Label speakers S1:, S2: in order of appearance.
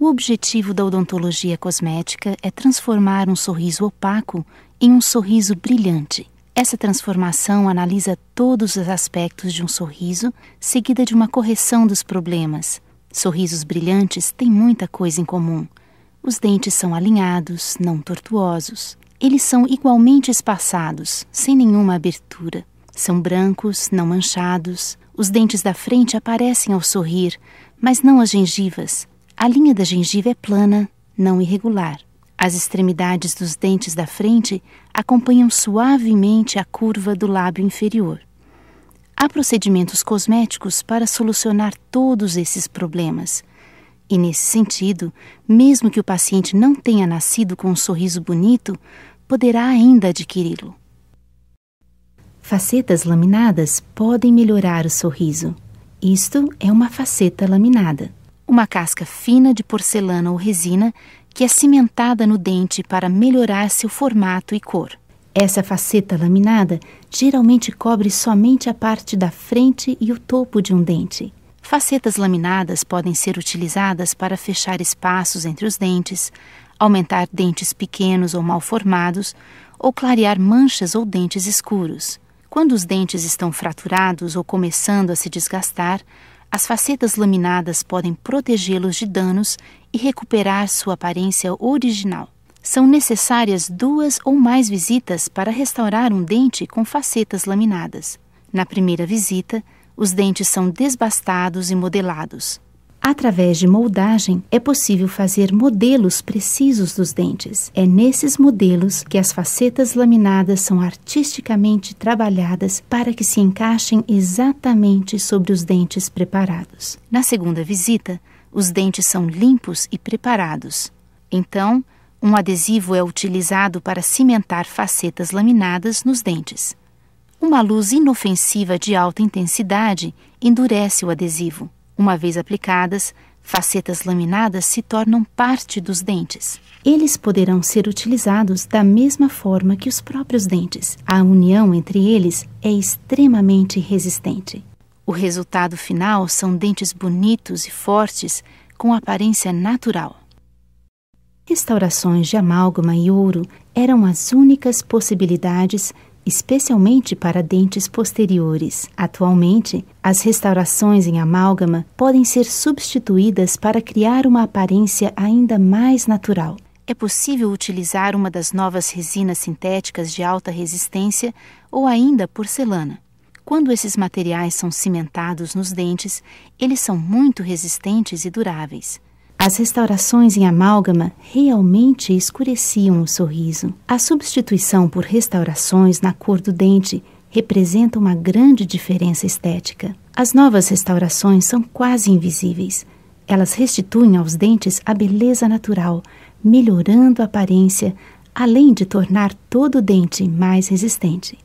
S1: O objetivo da odontologia cosmética é transformar um sorriso opaco em um sorriso brilhante. Essa transformação analisa todos os aspectos de um sorriso, seguida de uma correção dos problemas. Sorrisos brilhantes têm muita coisa em comum. Os dentes são alinhados, não tortuosos. Eles são igualmente espaçados, sem nenhuma abertura. São brancos, não manchados. Os dentes da frente aparecem ao sorrir, mas não as gengivas. A linha da gengiva é plana, não irregular. As extremidades dos dentes da frente acompanham suavemente a curva do lábio inferior. Há procedimentos cosméticos para solucionar todos esses problemas. E nesse sentido, mesmo que o paciente não tenha nascido com um sorriso bonito, poderá ainda adquiri-lo. Facetas laminadas podem melhorar o sorriso. Isto é uma faceta laminada uma casca fina de porcelana ou resina que é cimentada no dente para melhorar seu formato e cor. Essa faceta laminada geralmente cobre somente a parte da frente e o topo de um dente. Facetas laminadas podem ser utilizadas para fechar espaços entre os dentes, aumentar dentes pequenos ou mal formados, ou clarear manchas ou dentes escuros. Quando os dentes estão fraturados ou começando a se desgastar, as facetas laminadas podem protegê-los de danos e recuperar sua aparência original. São necessárias duas ou mais visitas para restaurar um dente com facetas laminadas. Na primeira visita, os dentes são desbastados e modelados. Através de moldagem, é possível fazer modelos precisos dos dentes. É nesses modelos que as facetas laminadas são artisticamente trabalhadas para que se encaixem exatamente sobre os dentes preparados. Na segunda visita, os dentes são limpos e preparados. Então, um adesivo é utilizado para cimentar facetas laminadas nos dentes. Uma luz inofensiva de alta intensidade endurece o adesivo. Uma vez aplicadas, facetas laminadas se tornam parte dos dentes. Eles poderão ser utilizados da mesma forma que os próprios dentes. A união entre eles é extremamente resistente. O resultado final são dentes bonitos e fortes, com aparência natural. Restaurações de amálgama e ouro eram as únicas possibilidades especialmente para dentes posteriores. Atualmente, as restaurações em amálgama podem ser substituídas para criar uma aparência ainda mais natural. É possível utilizar uma das novas resinas sintéticas de alta resistência ou ainda porcelana. Quando esses materiais são cimentados nos dentes, eles são muito resistentes e duráveis. As restaurações em amálgama realmente escureciam o sorriso. A substituição por restaurações na cor do dente representa uma grande diferença estética. As novas restaurações são quase invisíveis. Elas restituem aos dentes a beleza natural, melhorando a aparência, além de tornar todo o dente mais resistente.